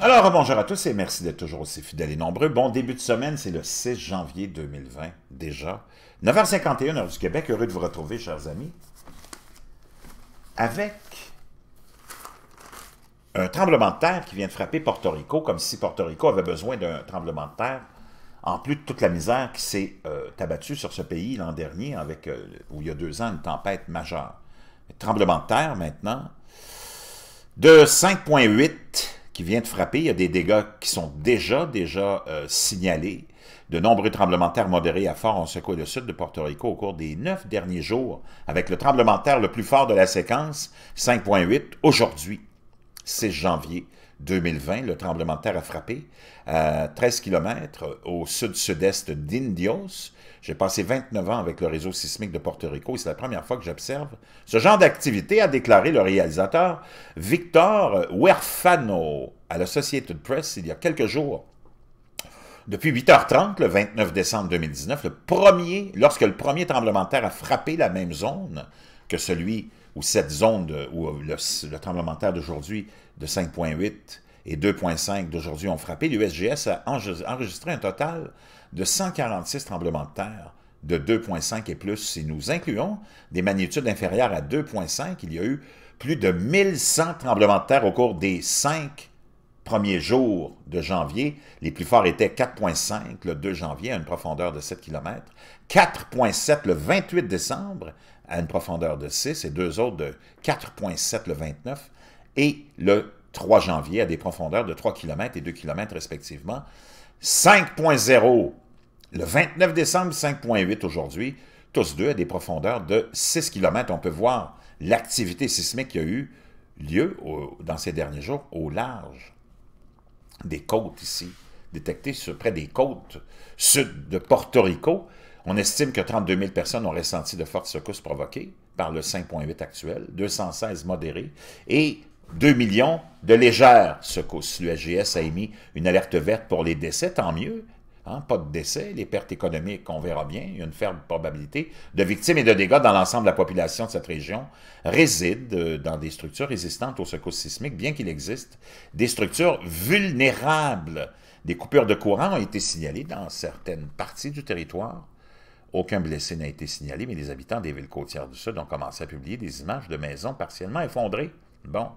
Alors, bonjour à tous et merci d'être toujours aussi fidèles et nombreux. Bon début de semaine, c'est le 6 janvier 2020 déjà. 9h51, heure du Québec, heureux de vous retrouver, chers amis, avec un tremblement de terre qui vient de frapper Porto Rico, comme si Porto Rico avait besoin d'un tremblement de terre, en plus de toute la misère qui s'est euh, abattue sur ce pays l'an dernier, avec, euh, où il y a deux ans, une tempête majeure. Tremblement de terre maintenant. De 5.8 qui vient de frapper, il y a des dégâts qui sont déjà, déjà euh, signalés. De nombreux tremblements de terre modérés à fort. ont secoué le sud de Porto Rico au cours des neuf derniers jours, avec le tremblement de terre le plus fort de la séquence, 5.8, aujourd'hui, 6 janvier 2020, le tremblement de terre a frappé à 13 km au sud-sud-est d'Indios. J'ai passé 29 ans avec le réseau sismique de Porto Rico et c'est la première fois que j'observe ce genre d'activité, a déclaré le réalisateur Victor Huerfano à la société Press il y a quelques jours. Depuis 8h30, le 29 décembre 2019, le premier, lorsque le premier tremblement de terre a frappé la même zone que celui ou cette zone où euh, le, le tremblement de terre d'aujourd'hui de 5,8 et 2,5 d'aujourd'hui ont frappé, l'USGS a enregistré un total de 146 tremblements de terre de 2,5 et plus. Si nous incluons des magnitudes inférieures à 2,5, il y a eu plus de 1100 tremblements de terre au cours des cinq premiers jours de janvier. Les plus forts étaient 4,5 le 2 janvier à une profondeur de 7 km, 4,7 le 28 décembre à une profondeur de 6 et deux autres de 4,7 le 29 et le 3 janvier à des profondeurs de 3 km et 2 km respectivement. 5.0 le 29 décembre, 5.8 aujourd'hui, tous deux à des profondeurs de 6 km. On peut voir l'activité sismique qui a eu lieu dans ces derniers jours au large des côtes ici, sur près des côtes sud de Porto Rico. On estime que 32 000 personnes ont ressenti de fortes secousses provoquées par le 5.8 actuel, 216 modérées et 2 millions de légères secousses. L'USGS a émis une alerte verte pour les décès, tant mieux. Hein, pas de décès, les pertes économiques, on verra bien. Il y a une faible probabilité de victimes et de dégâts dans l'ensemble de la population de cette région réside euh, dans des structures résistantes aux secousses sismiques, bien qu'il existe des structures vulnérables. Des coupures de courant ont été signalées dans certaines parties du territoire aucun blessé n'a été signalé, mais les habitants des villes côtières du Sud ont commencé à publier des images de maisons partiellement effondrées. Bon.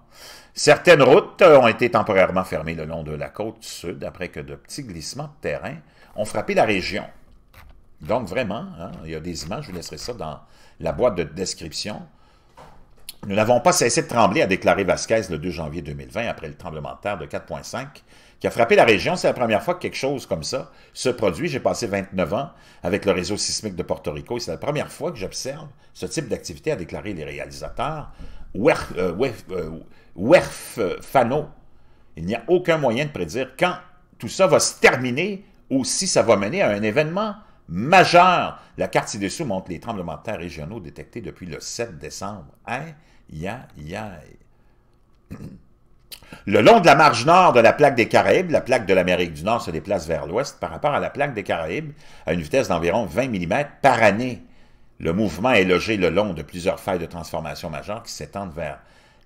Certaines routes euh, ont été temporairement fermées le long de la côte sud après que de petits glissements de terrain ont frappé la région. Donc vraiment, hein, il y a des images, je vous laisserai ça dans la boîte de description. Nous n'avons pas cessé de trembler, a déclaré Vasquez le 2 janvier 2020 après le tremblement de terre de 4.5 qui a frappé la région. C'est la première fois que quelque chose comme ça se produit. J'ai passé 29 ans avec le réseau sismique de Porto Rico et c'est la première fois que j'observe ce type d'activité, a déclaré les réalisateurs Werf, euh, euh, euh, Fano. Il n'y a aucun moyen de prédire quand tout ça va se terminer ou si ça va mener à un événement majeur. La carte ci-dessous montre les tremblements de terre régionaux détectés depuis le 7 décembre. Hein? yeah, Le long de la marge nord de la plaque des Caraïbes, la plaque de l'Amérique du Nord se déplace vers l'ouest par rapport à la plaque des Caraïbes à une vitesse d'environ 20 mm par année. Le mouvement est logé le long de plusieurs failles de transformation majeures qui s'étendent vers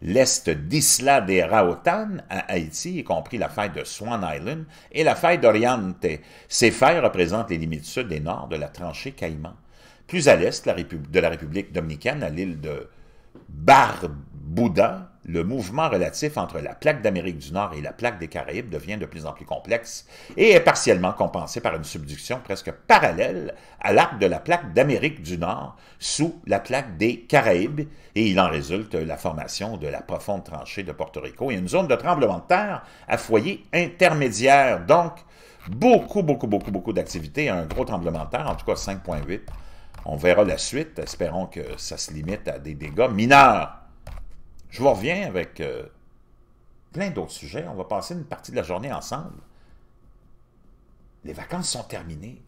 l'est d'Isla des Raotan à Haïti, y compris la faille de Swan Island et la faille d'Oriente. Ces failles représentent les limites sud et nord de la tranchée Caïman. Plus à l'est de la République dominicaine, à l'île de Barbuda le mouvement relatif entre la plaque d'Amérique du Nord et la plaque des Caraïbes devient de plus en plus complexe et est partiellement compensé par une subduction presque parallèle à l'arc de la plaque d'Amérique du Nord sous la plaque des Caraïbes et il en résulte la formation de la profonde tranchée de Porto Rico et une zone de tremblement de terre à foyer intermédiaire. Donc, beaucoup, beaucoup, beaucoup, beaucoup d'activités, un gros tremblement de terre, en tout cas 5.8. On verra la suite, espérons que ça se limite à des dégâts mineurs. Je vous reviens avec euh, plein d'autres sujets. On va passer une partie de la journée ensemble. Les vacances sont terminées.